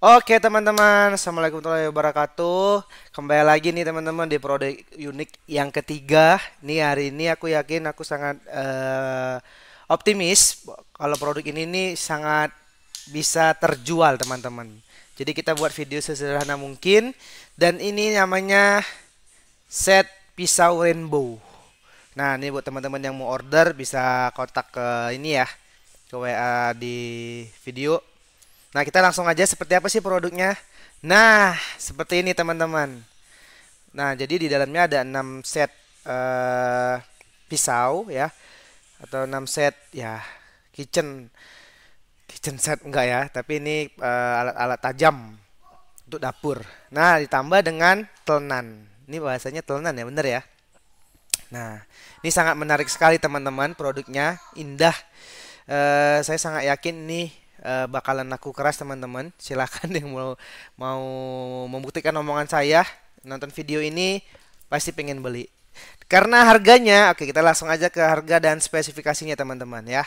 Oke teman-teman, Assalamualaikum warahmatullahi wabarakatuh Kembali lagi nih teman-teman di produk unik yang ketiga Nih hari ini aku yakin aku sangat uh, optimis Kalau produk ini nih sangat bisa terjual teman-teman Jadi kita buat video sesederhana mungkin Dan ini namanya set pisau rainbow Nah ini buat teman-teman yang mau order bisa kontak ke ini ya Ke WA di video Nah, kita langsung aja seperti apa sih produknya. Nah, seperti ini teman-teman. Nah, jadi di dalamnya ada 6 set uh, pisau ya atau 6 set ya kitchen kitchen set enggak ya, tapi ini eh, alat-alat uh, tajam untuk dapur. Nah, ditambah dengan telenan. Ini bahasanya telenan ya, bener ya. Nah, ini sangat menarik sekali teman-teman produknya, indah. Uh, saya sangat yakin nih uh, bakalan laku keras teman-teman. Silahkan yang mau mau membuktikan omongan saya nonton video ini pasti pengen beli. Karena harganya, oke kita langsung aja ke harga dan spesifikasinya teman-teman ya.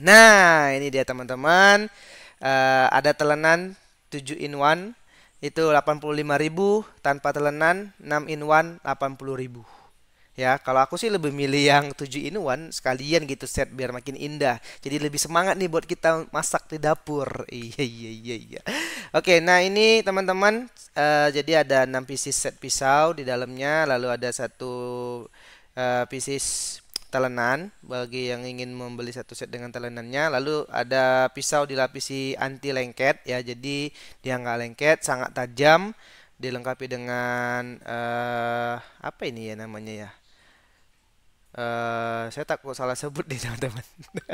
Nah ini dia teman-teman, uh, ada telenan 7 in one itu 85.000 tanpa telenan 6 in 1 80.000 ya kalau aku sih lebih milih yang 7 in one sekalian gitu set biar makin indah jadi lebih semangat nih buat kita masak di dapur iya iya iya iya oke nah ini teman-teman uh, jadi ada 6 pieces set pisau di dalamnya lalu ada satu uh, pieces telenan bagi yang ingin membeli satu set dengan telenannya lalu ada pisau dilapisi anti lengket ya jadi dia nggak lengket sangat tajam dilengkapi dengan uh, apa ini ya namanya ya uh, saya takut salah sebut nih teman-teman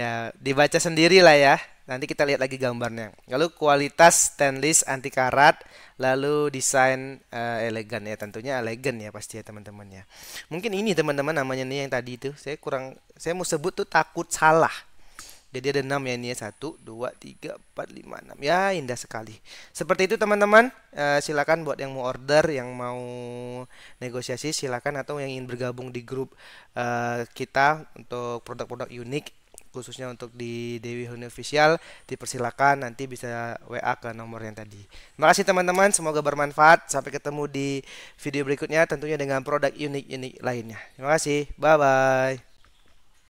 ya dibaca sendiri lah ya nanti kita lihat lagi gambarnya lalu kualitas stainless anti karat lalu desain uh, elegan ya tentunya elegan ya pasti ya teman-teman ya mungkin ini teman-teman namanya nih yang tadi itu saya kurang saya mau sebut tuh takut salah jadi ada 6 ya ini ya 1, 2, 3, 4, 5, 6 Ya indah sekali Seperti itu teman-teman uh, Silakan buat yang mau order Yang mau negosiasi silakan atau yang ingin bergabung di grup uh, kita untuk produk-produk unik khususnya untuk di Dewi Honey Official dipersilakan nanti bisa WA ke nomor yang tadi. Terima kasih teman-teman, semoga bermanfaat. Sampai ketemu di video berikutnya tentunya dengan produk unik-unik lainnya. Terima kasih. Bye bye.